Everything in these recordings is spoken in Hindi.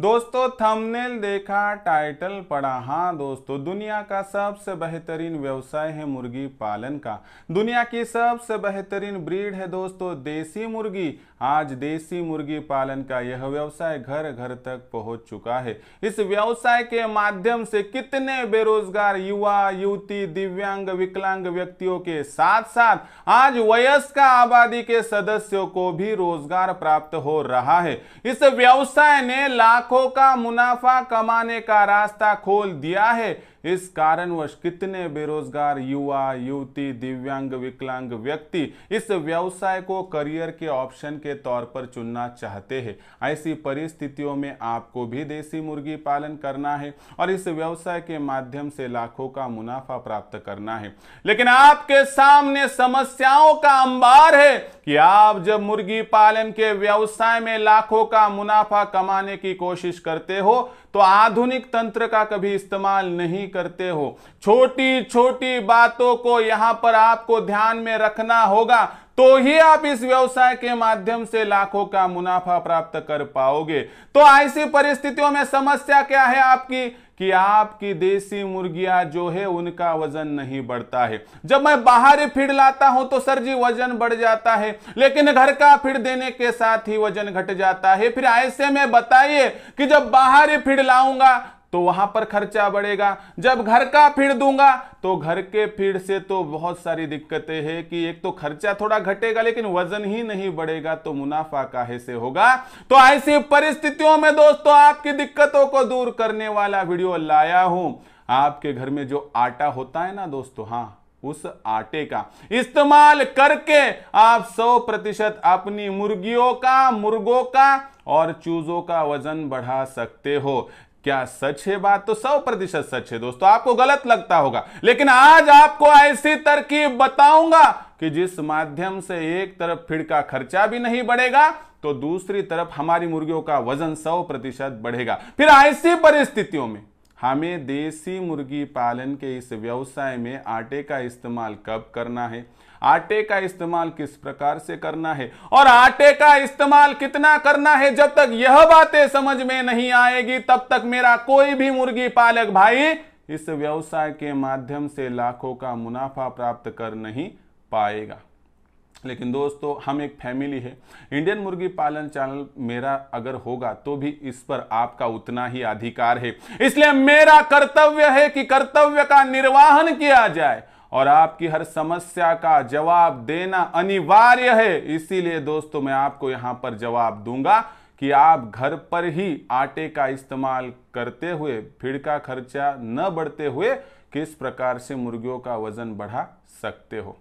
दोस्तों थंबनेल देखा टाइटल पढ़ा हाँ दोस्तों दुनिया का सबसे बेहतरीन व्यवसाय है मुर्गी पालन का दुनिया की सबसे बेहतरीन ब्रीड है दोस्तों देसी मुर्गी आज देसी मुर्गी पालन का यह व्यवसाय घर घर तक पहुंच चुका है इस व्यवसाय के माध्यम से कितने बेरोजगार युवा युवती दिव्यांग विकलांग व्यक्तियों के साथ साथ आज वयस्क आबादी के सदस्यों को भी रोजगार प्राप्त हो रहा है इस व्यवसाय ने लाख लाखों का मुनाफा कमाने का रास्ता खोल दिया है इस कारणवश कितने बेरोजगार युवा युवती दिव्यांग विकलांग व्यक्ति इस व्यवसाय को करियर के ऑप्शन के तौर पर चुनना चाहते हैं ऐसी परिस्थितियों में आपको भी देसी मुर्गी पालन करना है और इस व्यवसाय के माध्यम से लाखों का मुनाफा प्राप्त करना है लेकिन आपके सामने समस्याओं का अंबार है कि आप जब मुर्गी पालन के व्यवसाय में लाखों का मुनाफा कमाने की कोशिश करते हो तो आधुनिक तंत्र का कभी इस्तेमाल नहीं करते हो छोटी छोटी बातों को यहां पर आपको ध्यान में रखना होगा तो ही आप इस व्यवसाय के माध्यम से लाखों का मुनाफा प्राप्त कर पाओगे तो ऐसी परिस्थितियों में समस्या क्या है आपकी कि आपकी देसी मुर्गियां जो है उनका वजन नहीं बढ़ता है जब मैं बाहर फीड लाता हूं तो सर जी वजन बढ़ जाता है लेकिन घर का फीड देने के साथ ही वजन घट जाता है फिर ऐसे में बताइए कि जब बाहर फीड लाऊंगा तो वहां पर खर्चा बढ़ेगा जब घर का फिर दूंगा तो घर के फिर से तो बहुत सारी दिक्कतें हैं कि एक तो खर्चा थोड़ा घटेगा लेकिन वजन ही नहीं बढ़ेगा तो मुनाफा काहे से होगा तो ऐसी परिस्थितियों में दोस्तों आपकी दिक्कतों को दूर करने वाला वीडियो लाया हूं आपके घर में जो आटा होता है ना दोस्तों हाँ उस आटे का इस्तेमाल करके आप सौ प्रतिशत अपनी मुर्गियों का मुर्गों का और चूजों का वजन बढ़ा सकते हो क्या सच है बात तो सौ प्रतिशत सच है दोस्तों आपको गलत लगता होगा लेकिन आज आपको ऐसी तरकीब बताऊंगा कि जिस माध्यम से एक तरफ फिर का खर्चा भी नहीं बढ़ेगा तो दूसरी तरफ हमारी मुर्गियों का वजन सौ प्रतिशत बढ़ेगा फिर ऐसी परिस्थितियों में हमें देसी मुर्गी पालन के इस व्यवसाय में आटे का इस्तेमाल कब करना है आटे का इस्तेमाल किस प्रकार से करना है और आटे का इस्तेमाल कितना करना है जब तक यह बातें समझ में नहीं आएगी तब तक मेरा कोई भी मुर्गी पालक भाई इस व्यवसाय के माध्यम से लाखों का मुनाफा प्राप्त कर नहीं पाएगा लेकिन दोस्तों हम एक फैमिली है इंडियन मुर्गी पालन चैनल मेरा अगर होगा तो भी इस पर आपका उतना ही अधिकार है इसलिए मेरा कर्तव्य है कि कर्तव्य का निर्वाहन किया जाए और आपकी हर समस्या का जवाब देना अनिवार्य है इसीलिए दोस्तों मैं आपको यहां पर जवाब दूंगा कि आप घर पर ही आटे का इस्तेमाल करते हुए भीड़ का खर्चा न बढ़ते हुए किस प्रकार से मुर्गियों का वजन बढ़ा सकते हो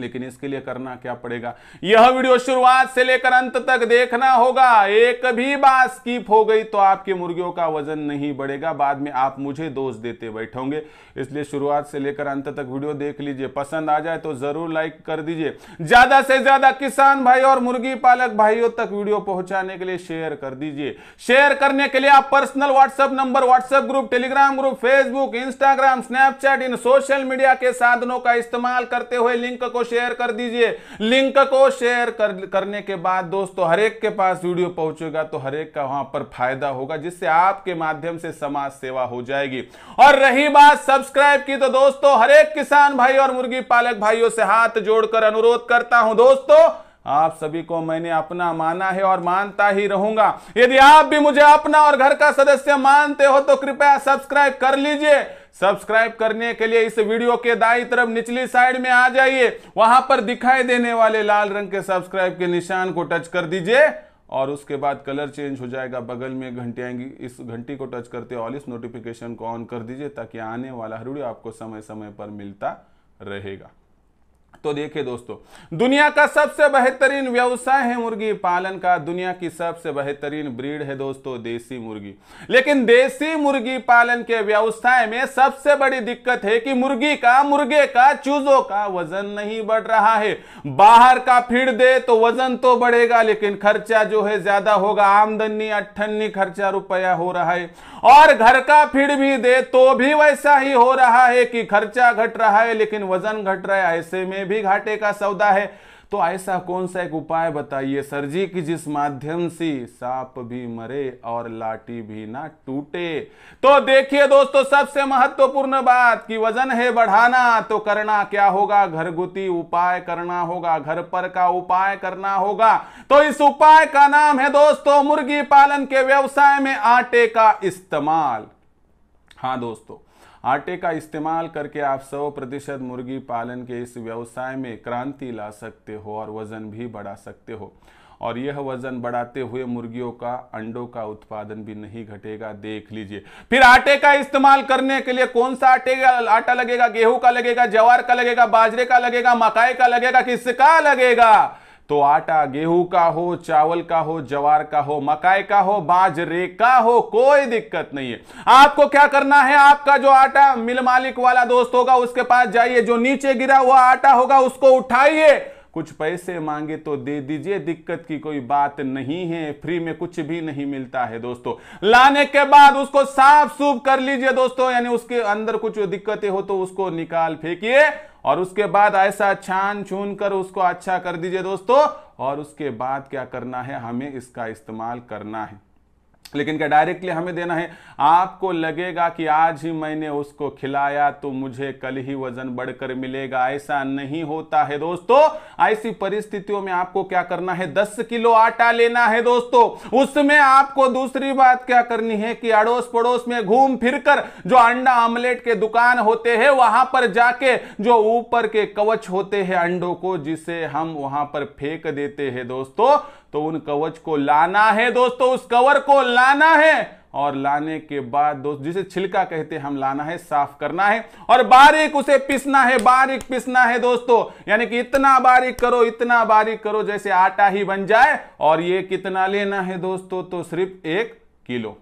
लेकिन इसके लिए करना क्या पड़ेगा यह वीडियो शुरुआत से लेकर अंत तक देखना होगा एक भी बात स्कीप हो गई तो आपकी मुर्गियों का वजन नहीं बढ़ेगा बाद में आप मुझे दोष देते बैठोगे इसलिए शुरुआत से लेकर अंत तक वीडियो देख लीजिए पसंद आ जाए तो जरूर लाइक कर दीजिए ज्यादा से ज्यादा किसान भाई और मुर्गी पालक भाइयों तक वीडियो पहुंचाने के लिए शेयर कर दीजिए शेयर करने के लिए आप personal WhatsApp number WhatsApp group Telegram group Facebook Instagram Snapchat इन सोशल मीडिया के साधनों का इस्तेमाल करते हुए लिंक को शेयर कर दीजिए लिंक को शेयर कर, करने के बाद दोस्तों हरेक के पास वीडियो पहुंचेगा तो हरेक का वहां पर फायदा होगा जिससे आपके माध्यम से समाज सेवा हो जाएगी और रही बात सब्सक्राइब की तो दोस्तों हरेक किसान भाई और मुर्गी पालक भाइयों से हाथ जोड़कर अनुरोध करता हूं दोस्तों आप सभी को मैंने अपना माना है और मानता ही रहूंगा यदि आप भी मुझे अपना और घर का सदस्य मानते हो तो कृपया सब्सक्राइब कर लीजिए सब्सक्राइब करने के लिए इस वीडियो के दाई तरफ निचली साइड में आ जाइए वहां पर दिखाई देने वाले लाल रंग के सब्सक्राइब के निशान को टच कर दीजिए और उसके बाद कलर चेंज हो जाएगा बगल में घंटी आएंगी इस घंटी को टच करते ऑल इस नोटिफिकेशन को ऑन कर दीजिए ताकि आने वाला हर वीडियो आपको समय समय पर मिलता रहेगा तो देखिए दोस्तों दुनिया का सबसे बेहतरीन व्यवसाय है मुर्गी पालन का दुनिया की सबसे बेहतरीन ब्रीड है दोस्तों देसी मुर्गी लेकिन देसी मुर्गी पालन के व्यवसाय में सबसे बड़ी दिक्कत है कि मुर्गी का मुर्गे का चूजों का वजन नहीं बढ़ रहा है बाहर का फीड दे तो वजन तो बढ़ेगा लेकिन खर्चा जो है ज्यादा होगा आमदनी अट्ठन्नी खर्चा रुपया हो रहा है और घर का फीड भी दे तो भी वैसा ही हो रहा है कि खर्चा घट रहा है लेकिन वजन घट रहा है ऐसे में में भी घाटे का सौदा है तो ऐसा कौन सा एक उपाय बताइए सर जी की जिस माध्यम से सांप भी मरे और लाठी भी ना टूटे तो देखिए दोस्तों सबसे महत्वपूर्ण बात कि वजन है बढ़ाना तो करना क्या होगा घरगुती उपाय करना होगा घर पर का उपाय करना होगा तो इस उपाय का नाम है दोस्तों मुर्गी पालन के व्यवसाय में आटे का इस्तेमाल हाँ दोस्तों आटे का इस्तेमाल करके आप सौ प्रतिशत मुर्गी पालन के इस व्यवसाय में क्रांति ला सकते हो और वज़न भी बढ़ा सकते हो और यह वजन बढ़ाते हुए मुर्गियों का अंडों का उत्पादन भी नहीं घटेगा देख लीजिए फिर आटे का इस्तेमाल करने के लिए कौन सा आटे का आटा लगेगा गेहूं का लगेगा जवार का लगेगा बाजरे का लगेगा मकाई का लगेगा किसका लगेगा तो आटा गेहूं का हो चावल का हो जवार का हो मकाई का हो बाजरे का हो कोई दिक्कत नहीं है आपको क्या करना है आपका जो आटा मिल मालिक वाला दोस्त होगा उसके पास जाइए जो नीचे गिरा हुआ आटा होगा उसको उठाइए कुछ पैसे मांगे तो दे दीजिए दिक्कत की कोई बात नहीं है फ्री में कुछ भी नहीं मिलता है दोस्तों लाने के बाद उसको साफ सूफ कर लीजिए दोस्तों यानी उसके अंदर कुछ दिक्कतें हो तो उसको निकाल फेंकिए और उसके बाद ऐसा छान छून कर उसको अच्छा कर दीजिए दोस्तों और उसके बाद क्या करना है हमें इसका इस्तेमाल करना है लेकिन क्या डायरेक्टली हमें देना है आपको लगेगा कि आज ही मैंने उसको खिलाया तो मुझे कल ही वजन बढ़कर मिलेगा ऐसा नहीं होता है दोस्तों ऐसी परिस्थितियों में आपको क्या करना है दस किलो आटा लेना है दोस्तों उसमें आपको दूसरी बात क्या करनी है कि अड़ोस पड़ोस में घूम फिर कर जो अंडा आमलेट के दुकान होते हैं वहां पर जाके जो ऊपर के कवच होते हैं अंडों को जिसे हम वहां पर फेंक देते हैं दोस्तों तो उन कवच को लाना है दोस्तों उस कवर को लाना है और लाने के बाद दोस्त जिसे छिलका कहते हैं हम लाना है साफ करना है और बारीक उसे पिसना है बारीक पिसना है दोस्तों यानी कि इतना बारीक करो इतना बारीक करो जैसे आटा ही बन जाए और ये कितना लेना है दोस्तों तो सिर्फ एक किलो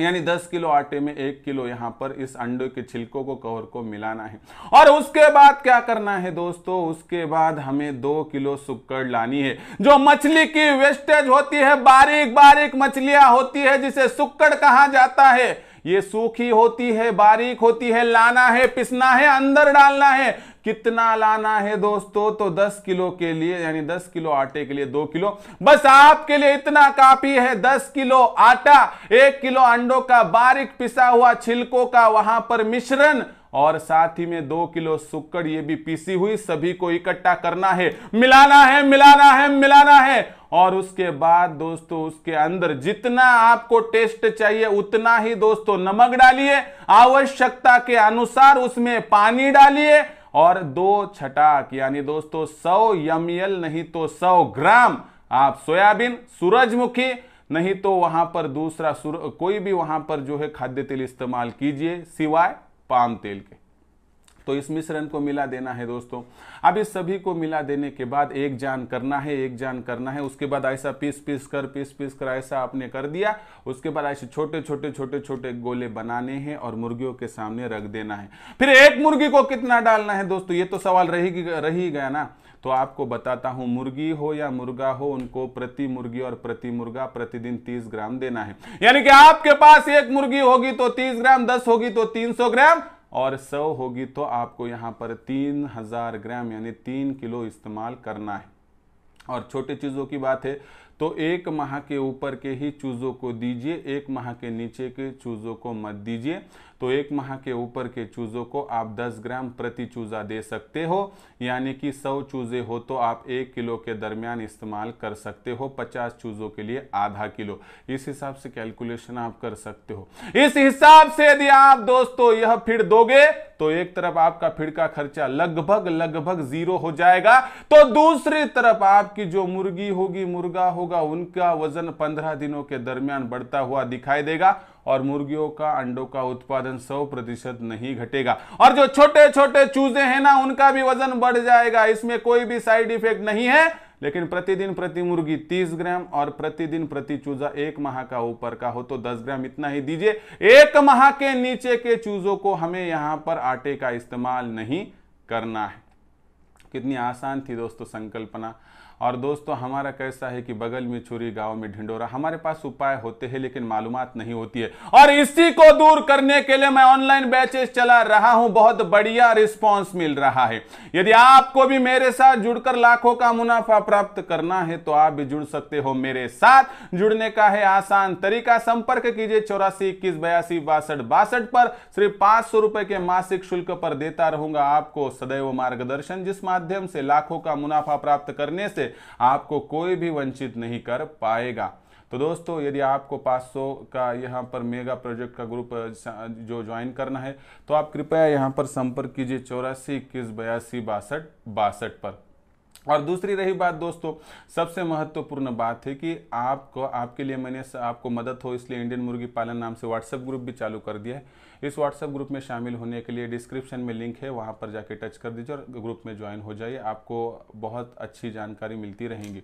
यानी 10 किलो आटे में एक किलो यहाँ पर इस अंडे के छिलकों को कवर को मिलाना है और उसके बाद क्या करना है दोस्तों उसके बाद हमें दो किलो सुक्कड़ लानी है जो मछली की वेस्टेज होती है बारीक बारीक मछलियां होती है जिसे सुक्कड़ कहा जाता है ये सूखी होती है बारीक होती है लाना है पिसना है अंदर डालना है कितना लाना है दोस्तों तो 10 किलो के लिए यानी 10 किलो आटे के लिए 2 किलो बस आपके लिए इतना काफी है 10 किलो आटा एक किलो अंडों का बारीक पिसा हुआ छिलकों का वहां पर मिश्रण और साथ ही में दो किलो सुक्कर ये भी पीसी हुई सभी को इकट्ठा करना है मिलाना है मिलाना है मिलाना है और उसके बाद दोस्तों उसके अंदर जितना आपको टेस्ट चाहिए उतना ही दोस्तों नमक डालिए आवश्यकता के अनुसार उसमें पानी डालिए और दो छटाक यानी दोस्तों सौ एम नहीं तो सौ ग्राम आप सोयाबीन सूरजमुखी नहीं तो वहां पर दूसरा कोई भी वहां पर जो है खाद्य तेल इस्तेमाल कीजिए सिवाय पाम तेल के तो इस मिश्रण को मिला देना है दोस्तों अब इस सभी को मिला देने के बाद एक जान करना है एक जान करना है उसके बाद ऐसा पीस पीस कर पीस पीस कर ऐसा आपने कर दिया उसके बाद ऐसे छोटे छोटे छोटे छोटे गोले बनाने हैं और मुर्गियों के सामने रख देना है फिर एक मुर्गी को कितना डालना है दोस्तों ये तो सवाल रही रही गया ना तो आपको बताता हूं मुर्गी हो या मुर्गा हो उनको प्रति मुर्गी और प्रति मुर्गा प्रतिदिन 30 ग्राम देना है यानी कि आपके पास एक मुर्गी होगी तो 30 ग्राम 10 होगी तो 300 ग्राम और सौ होगी तो आपको यहाँ पर तीन हज़ार ग्राम यानी तीन किलो इस्तेमाल करना है और छोटे चीज़ों की बात है तो एक माह के ऊपर के ही चूज़ों को दीजिए एक माह के नीचे के चूज़ों को मत दीजिए तो एक माह के ऊपर के चूज़ों को आप 10 ग्राम प्रति चूज़ा दे सकते हो यानी कि 100 चूज़े हो तो आप एक किलो के दरमियान इस्तेमाल कर सकते हो 50 चूज़ों के लिए आधा किलो इस हिसाब से कैलकुलेशन आप कर सकते हो इस हिसाब से यदि आप दोस्तों यह फिर दोगे तो एक तरफ आपका फिर का खर्चा लगभग लगभग जीरो हो जाएगा तो दूसरी तरफ आपकी जो मुर्गी होगी मुर्गा होगा उनका वजन पंद्रह दिनों के दरमियान बढ़ता हुआ दिखाई देगा और मुर्गियों का अंडों का उत्पादन 100 प्रतिशत नहीं घटेगा और जो छोटे छोटे चूजे हैं ना उनका भी वजन बढ़ जाएगा इसमें कोई भी साइड इफेक्ट नहीं है लेकिन प्रतिदिन प्रति मुर्गी 30 ग्राम और प्रतिदिन प्रति चूजा एक माह का ऊपर का हो तो 10 ग्राम इतना ही दीजिए एक माह के नीचे के चूजों को हमें यहां पर आटे का इस्तेमाल नहीं करना है कितनी आसान थी दोस्तों संकल्पना और दोस्तों हमारा कैसा है कि बगल में छुरी गांव में ढिंडोरा हमारे पास उपाय होते हैं लेकिन मालूम नहीं होती है और इसी को दूर करने के लिए मैं ऑनलाइन बैचेस चला रहा हूं बहुत बढ़िया रिस्पॉन्स मिल रहा है यदि आपको भी मेरे साथ जुड़कर लाखों का मुनाफा प्राप्त करना है तो आप भी जुड़ सकते हो मेरे साथ जुड़ने का है आसान तरीका संपर्क कीजिए चौरासी इक्कीस बयासी बासठ बासठ पर सिर्फ पांच सौ रुपए के मासिक शुल्क पर देता रहूंगा आपको सदैव मार्गदर्शन जिस माध्यम से लाखों का मुनाफा प्राप्त करने से आपको कोई भी वंचित नहीं कर पाएगा तो दोस्तों यदि आपको 500 का यहाँ पर मेगा प्रोजेक्ट का ग्रुप जो ज्वाइन करना है तो आप कृपया यहाँ पर संपर्क कीजिए चौरासी इक्कीस बयासी बासठ बासठ पर और दूसरी रही बात दोस्तों सबसे महत्वपूर्ण बात है कि आपको आपके लिए मैंने आपको मदद हो इसलिए इंडियन मुर्गी पालन नाम से व्हाट्सएप ग्रुप भी चालू कर दिया है इस व्हाट्सएप ग्रुप में शामिल होने के लिए डिस्क्रिप्शन में लिंक है वहाँ पर जाके टच कर दीजिए और ग्रुप में ज्वाइन हो जाइए आपको बहुत अच्छी जानकारी मिलती रहेंगी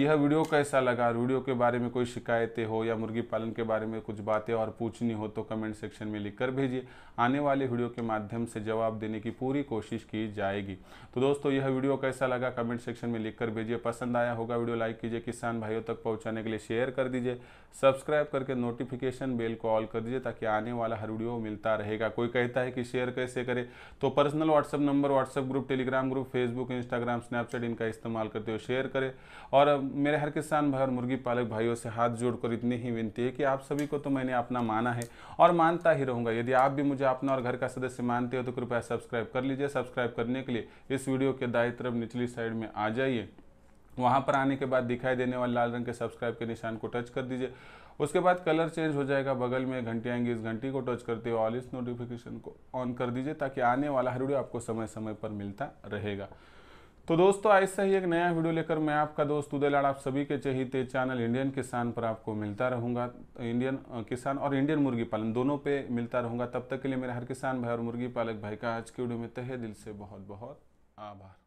यह वीडियो कैसा लगा वीडियो के बारे में कोई शिकायतें हो या मुर्गी पालन के बारे में कुछ बातें और पूछनी हो तो कमेंट सेक्शन में लिख कर भेजिए आने वाले वीडियो के माध्यम से जवाब देने की पूरी कोशिश की जाएगी तो दोस्तों यह वीडियो कैसा लगा कमेंट सेक्शन में लिखकर भेजिए पसंद आया होगा वीडियो लाइक कीजिए किसान भाइयों तक पहुंचाने के लिए शेयर कर दीजिए सब्सक्राइब करके नोटिफिकेशन बेल को ऑल कर दीजिए ताकि आने वाला हर वीडियो मिलता रहेगा कोई कहता है कि शेयर कैसे करें तो personal WhatsApp number WhatsApp group Telegram group Facebook Instagram Snapchat इनका इस्तेमाल करते हुए शेयर करें और मेरे हर किसान भाई और मुर्गी पालक भाइयों से हाथ जोड़कर इतनी ही विनती है कि आप सभी को तो मैंने अपना माना है और मानता ही रहूंगा यदि आप भी मुझे अपना और घर का सदस्य मानते हो तो कृपया सब्सक्राइब कर लीजिए सब्सक्राइब करने के लिए इस वीडियो के दाएं तरफ निचली साइड साइड में आ जाइए वहाँ पर आने के बाद दिखाई देने वाले लाल रंग के सब्सक्राइब के निशान को टच कर दीजिए उसके बाद कलर चेंज हो जाएगा बगल में घंटी आएंगी इस घंटी को टच करते हुए ऑल इस नोटिफिकेशन को ऑन कर दीजिए ताकि आने वाला हर वीडियो आपको समय समय पर मिलता रहेगा तो दोस्तों ऐसा ही एक नया वीडियो लेकर मैं आपका दोस्त उदय लाड़ आप सभी के चहीते चैनल इंडियन किसान पर आपको मिलता रहूंगा इंडियन किसान और इंडियन मुर्गी पालन दोनों पे मिलता रहूंगा तब तक के लिए मेरे हर किसान भाई और मुर्गी पालक भाई का आज के वीडियो में तहे दिल से बहुत बहुत आभार